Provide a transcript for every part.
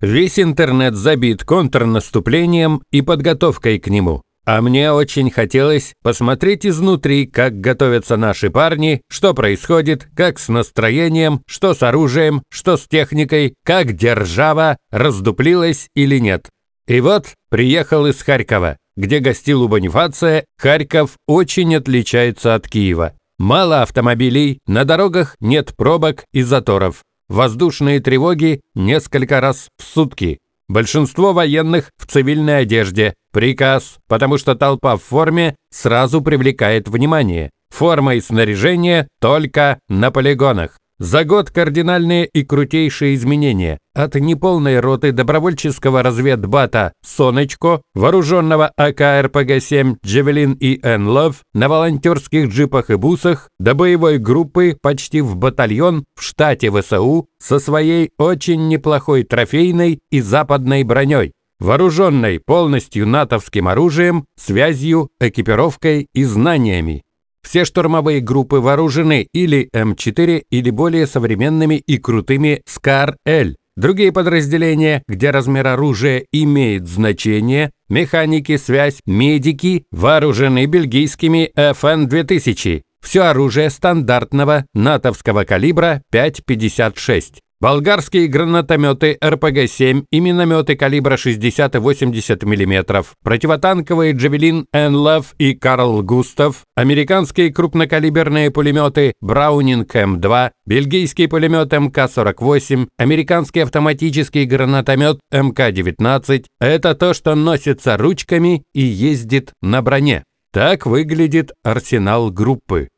Весь интернет забит контрнаступлением и подготовкой к нему. А мне очень хотелось посмотреть изнутри, как готовятся наши парни, что происходит, как с настроением, что с оружием, что с техникой, как держава, раздуплилась или нет. И вот приехал из Харькова, где гостил у Бонифация, Харьков очень отличается от Киева. Мало автомобилей, на дорогах нет пробок и заторов воздушные тревоги несколько раз в сутки. Большинство военных в цивильной одежде. Приказ, потому что толпа в форме сразу привлекает внимание. Форма и снаряжение только на полигонах. За год кардинальные и крутейшие изменения от неполной роты добровольческого разведбата «Сонечко», вооруженного АК-РПГ-7 «Джевелин» и «Энлов» на волонтерских джипах и бусах до боевой группы почти в батальон в штате ВСУ со своей очень неплохой трофейной и западной броней вооруженной полностью натовским оружием, связью, экипировкой и знаниями. Все штурмовые группы вооружены или М4, или более современными и крутыми Скар-Л. Другие подразделения, где размер оружия имеет значение, механики, связь, медики, вооружены бельгийскими FN-2000. Все оружие стандартного натовского калибра 5,56 болгарские гранатометы РПГ-7 и минометы калибра 60 и 80 мм, противотанковые «Джавелин Энлов» и «Карл Густав», американские крупнокалиберные пулеметы «Браунинг М2», бельгийский пулемет МК-48, американский автоматический гранатомет МК-19 – это то, что носится ручками и ездит на броне. Так выглядит арсенал группы.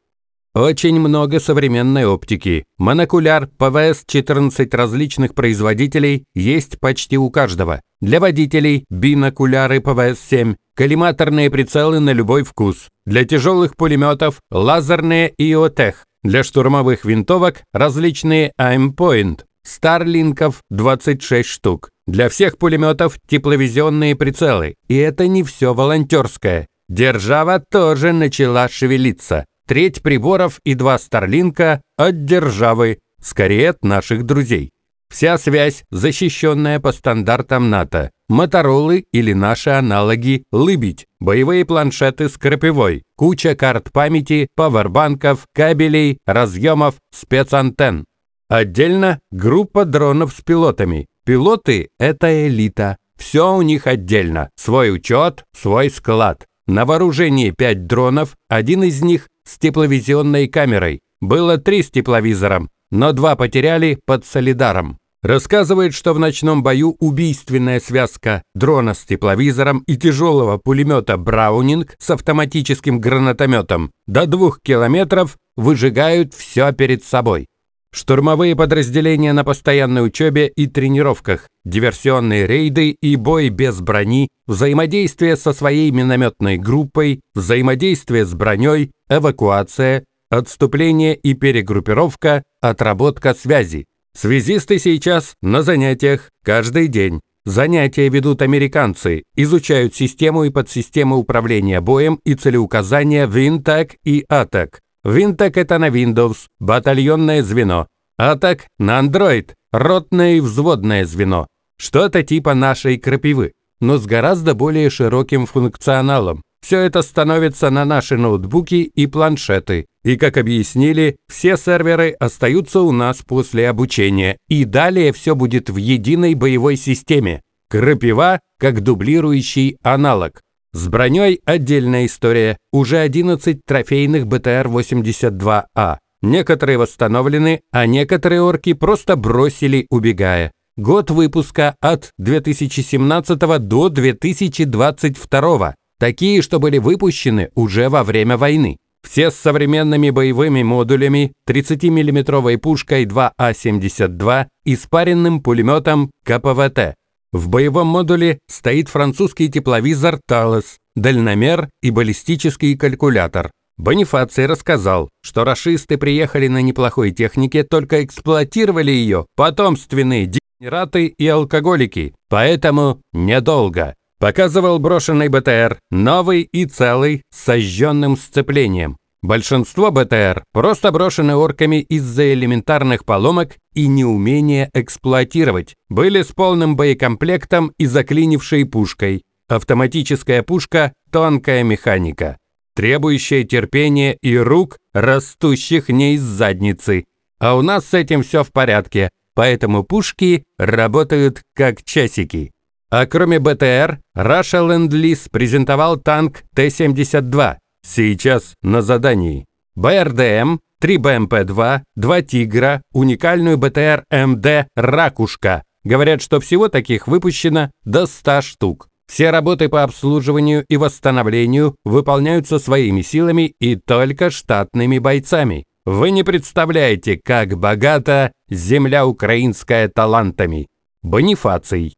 Очень много современной оптики. Монокуляр, ПВС 14 различных производителей есть почти у каждого. Для водителей бинокуляры ПВС 7, коллиматорные прицелы на любой вкус. Для тяжелых пулеметов лазерные ИОТЕХ. Для штурмовых винтовок различные АМПоинт. Старлинков 26 штук. Для всех пулеметов тепловизионные прицелы. И это не все волонтерское. Держава тоже начала шевелиться треть приборов и два Старлинка от державы, скорее от наших друзей. Вся связь, защищенная по стандартам НАТО. Моторолы или наши аналоги «Лыбить», боевые планшеты с крапивой, куча карт памяти, павербанков, кабелей, разъемов, спецантенн. Отдельно группа дронов с пилотами. Пилоты – это элита. Все у них отдельно. Свой учет, свой склад. На вооружении 5 дронов, один из них с тепловизионной камерой. Было три с тепловизором, но два потеряли под солидаром. Рассказывает, что в ночном бою убийственная связка дрона с тепловизором и тяжелого пулемета «Браунинг» с автоматическим гранатометом до двух километров выжигают все перед собой. Штурмовые подразделения на постоянной учебе и тренировках, диверсионные рейды и бой без брони, взаимодействие со своей минометной группой, взаимодействие с броней, эвакуация, отступление и перегруппировка, отработка связи. Связисты сейчас на занятиях каждый день. Занятия ведут американцы, изучают систему и подсистемы управления боем и целеуказания в Интак и Атак. Винтек это на Windows, батальонное звено. А так на Android, ротное и взводное звено. Что-то типа нашей крапивы, но с гораздо более широким функционалом. Все это становится на наши ноутбуки и планшеты. И, как объяснили, все серверы остаются у нас после обучения, и далее все будет в единой боевой системе. Крапива как дублирующий аналог. С броней отдельная история. Уже 11 трофейных БТР-82А. А. Некоторые восстановлены, а некоторые орки просто бросили, убегая. Год выпуска от 2017 до 2022. Такие, что были выпущены уже во время войны. Все с современными боевыми модулями, 30 миллиметровой пушкой 2А-72 а и спаренным пулеметом КПВТ. В боевом модуле стоит французский тепловизор «Талос», дальномер и баллистический калькулятор. Бонифаций рассказал, что расисты приехали на неплохой технике, только эксплуатировали ее потомственные дегенераты и алкоголики, поэтому недолго. Показывал брошенный БТР, новый и целый, с сожженным сцеплением. Большинство БТР просто брошены орками из-за элементарных поломок и неумения эксплуатировать. Были с полным боекомплектом и заклинившей пушкой. Автоматическая пушка – тонкая механика, требующая терпения и рук, растущих не из задницы. А у нас с этим все в порядке, поэтому пушки работают как часики. А кроме БТР, Russia Land Lease презентовал танк Т-72. Сейчас на задании. БРДМ, 3 БМП-2, 2 «Тигра», уникальную БТР МД «Ракушка». Говорят, что всего таких выпущено до 100 штук. Все работы по обслуживанию и восстановлению выполняются своими силами и только штатными бойцами. Вы не представляете, как богата земля украинская талантами. Бонифаций.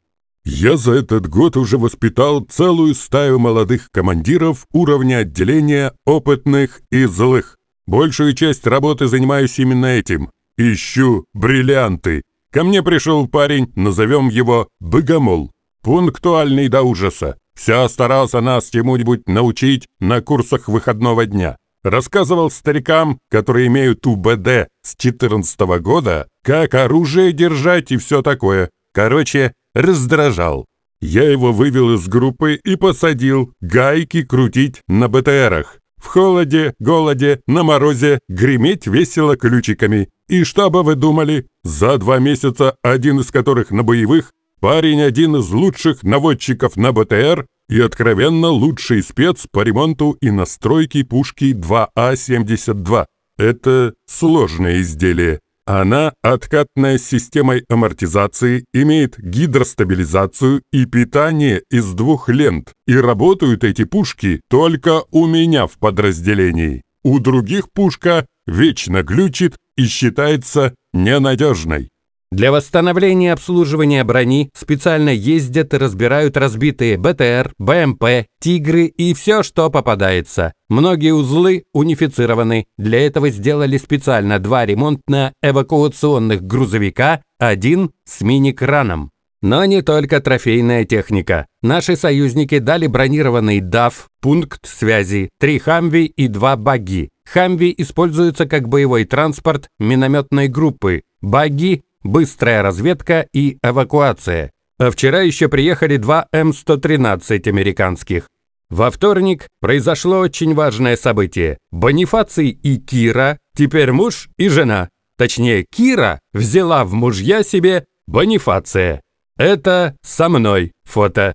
Я за этот год уже воспитал целую стаю молодых командиров уровня отделения опытных и злых. Большую часть работы занимаюсь именно этим. Ищу бриллианты. Ко мне пришел парень, назовем его Богомол. Пунктуальный до ужаса. Вся старался нас чему-нибудь научить на курсах выходного дня. Рассказывал старикам, которые имеют УБД с 14 -го года, как оружие держать и все такое. Короче, раздражал. Я его вывел из группы и посадил гайки крутить на БТРах. В холоде, голоде, на морозе греметь весело ключиками. И что бы вы думали, за два месяца, один из которых на боевых, парень один из лучших наводчиков на БТР и откровенно лучший спец по ремонту и настройке пушки 2А-72. А Это сложное изделие. Она откатная с системой амортизации, имеет гидростабилизацию и питание из двух лент, и работают эти пушки только у меня в подразделении. У других пушка вечно глючит и считается ненадежной. Для восстановления обслуживания брони специально ездят и разбирают разбитые БТР, БМП, «Тигры» и все, что попадается. Многие узлы унифицированы. Для этого сделали специально два ремонтно-эвакуационных грузовика, один с мини-краном. Но не только трофейная техника. Наши союзники дали бронированный ДАФ, пункт связи, три «Хамви» и два «Баги». «Хамви» используются как боевой транспорт минометной группы. «Баги» быстрая разведка и эвакуация. А вчера еще приехали два М113 американских. Во вторник произошло очень важное событие. Бонифаций и Кира, теперь муж и жена. Точнее, Кира взяла в мужья себе Бонифация. Это со мной фото.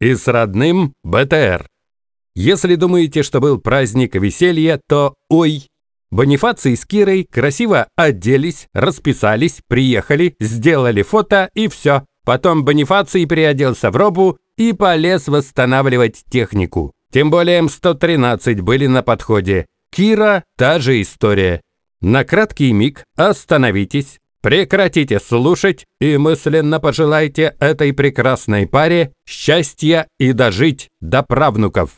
И с родным БТР. Если думаете, что был праздник веселья, то ой, Бонифаций с Кирой красиво оделись, расписались, приехали, сделали фото и все. Потом Бонифаций переоделся в робу и полез восстанавливать технику. Тем более М113 были на подходе. Кира – та же история. На краткий миг остановитесь, прекратите слушать и мысленно пожелайте этой прекрасной паре счастья и дожить до правнуков.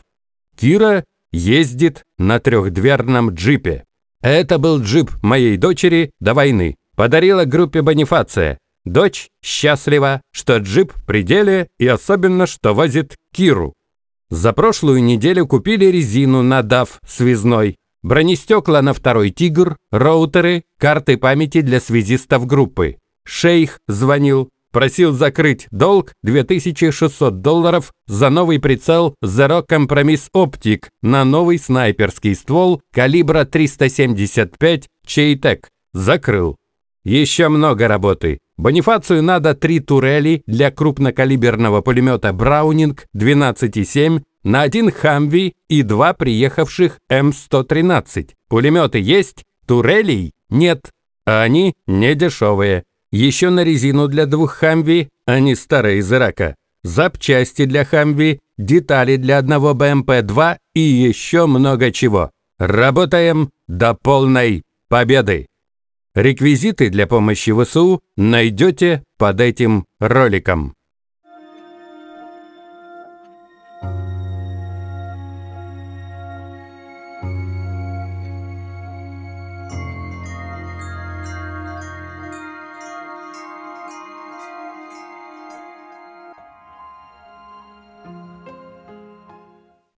Кира ездит на трехдверном джипе. Это был джип моей дочери до войны. Подарила группе Бонифация. Дочь счастлива, что джип в пределе и особенно, что возит Киру. За прошлую неделю купили резину на DAF связной, бронестекла на второй «Тигр», роутеры, карты памяти для связистов группы. Шейх звонил, просил закрыть долг 2600 долларов за новый прицел Zero Compromise Optic на новый снайперский ствол калибра 375 Cheitec. Закрыл. Еще много работы. Бонифацию надо три турели для крупнокалиберного пулемета «Браунинг» 12,7 на один «Хамви» и два приехавших М113. Пулеметы есть, турелей нет, а они не дешевые еще на резину для двух «Хамви», а не старая из Ирака, запчасти для «Хамви», детали для одного БМП-2 и еще много чего. Работаем до полной победы! Реквизиты для помощи ВСУ найдете под этим роликом.